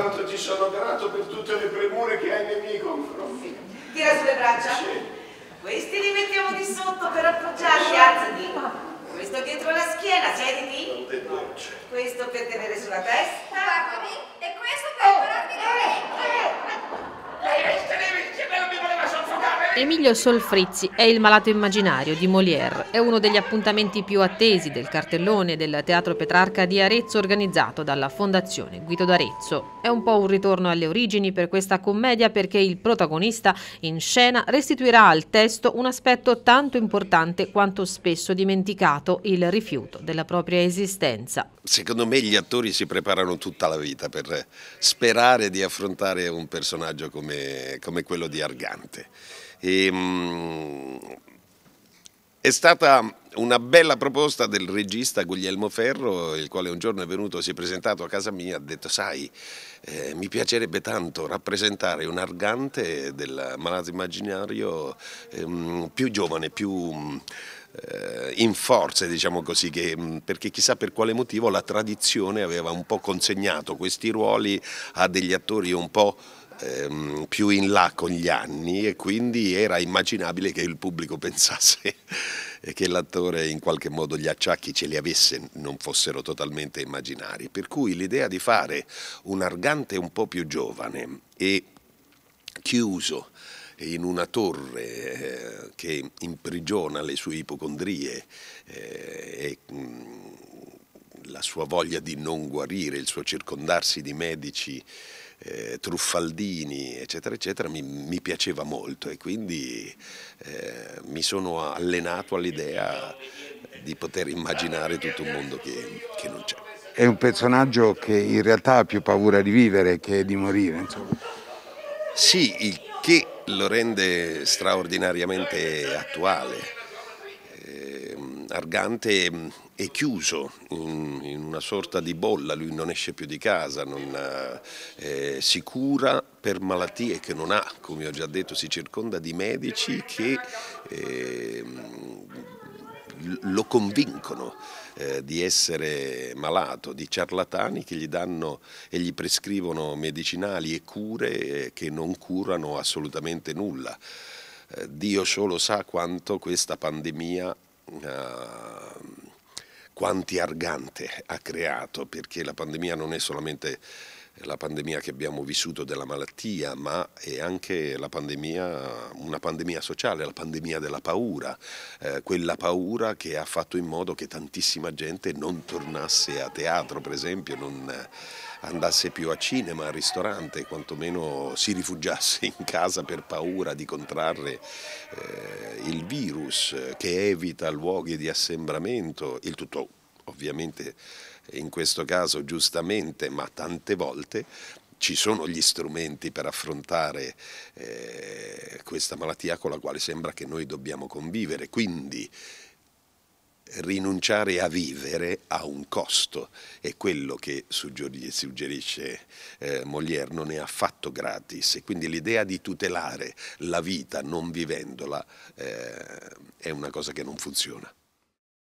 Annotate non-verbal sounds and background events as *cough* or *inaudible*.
quanto ti sono grato per tutte le premure che hai nei miei confronti. Tira sulle braccia. Sì. Questi li mettiamo di sotto per appoggiarli, alzati. Questo dietro la schiena, siediti. Questo per tenere sulla testa. Emilio Solfrizzi è il malato immaginario di Molière. È uno degli appuntamenti più attesi del cartellone del Teatro Petrarca di Arezzo organizzato dalla Fondazione Guido d'Arezzo. È un po' un ritorno alle origini per questa commedia perché il protagonista in scena restituirà al testo un aspetto tanto importante quanto spesso dimenticato, il rifiuto della propria esistenza. Secondo me gli attori si preparano tutta la vita per sperare di affrontare un personaggio come, come quello di Argante e, ehm, mh, è stata una bella proposta del regista Guglielmo Ferro, il quale un giorno è venuto, si è presentato a casa mia e ha detto sai, eh, mi piacerebbe tanto rappresentare un argante del malato immaginario ehm, più giovane, più eh, in forza, diciamo così, che, mm, perché chissà per quale motivo la tradizione aveva un po' consegnato questi ruoli a degli attori un po' ehm, più in là con gli anni e quindi era immaginabile che il pubblico *laughs* pensasse che l'attore in qualche modo gli acciacchi ce li avesse, non fossero totalmente immaginari. Per cui l'idea di fare un argante un po' più giovane e chiuso in una torre eh, che imprigiona le sue ipocondrie eh, e mm, la sua voglia di non guarire, il suo circondarsi di medici eh, Truffaldini, eccetera, eccetera, mi, mi, piaceva molto e quindi eh, mi sono allenato all'idea di poter immaginare tutto un mondo che, che non c'è. È un personaggio che in realtà ha più paura di vivere che di morire. Insomma. Sì, il che lo rende straordinariamente attuale. Eh, Argante mm, è chiuso in, in, una sorta di bolla, lui non esce più di casa, non, eh, si cura per malattie che non ha, come ho già detto, si circonda di medici che eh, lo convincono eh, di essere malato, di ciarlatani che gli danno e gli prescrivono medicinali e cure eh, che non curano assolutamente nulla. Eh, Dio solo sa quanto questa pandemia ehm, quanti argante ha creato, perché la pandemia non è solamente la pandemia che abbiamo vissuto della malattia, ma è anche pandemia, una pandemia sociale, la pandemia della paura, eh, quella paura che ha fatto in modo che tantissima gente non tornasse a teatro, per esempio, non, andasse più a cinema, al ristorante, quantomeno si rifugiasse in casa per paura di contrarre eh, il virus che evita luoghi di assembramento, il tutto ovviamente in questo caso giustamente, ma tante volte ci sono gli strumenti per affrontare eh, questa malattia con la quale sembra che noi dobbiamo convivere. Quindi rinunciare a vivere ha un costo e quello che suggerisce eh, Molière non è affatto gratis e quindi l'idea di tutelare la vita non vivendola eh, è una cosa che non funziona.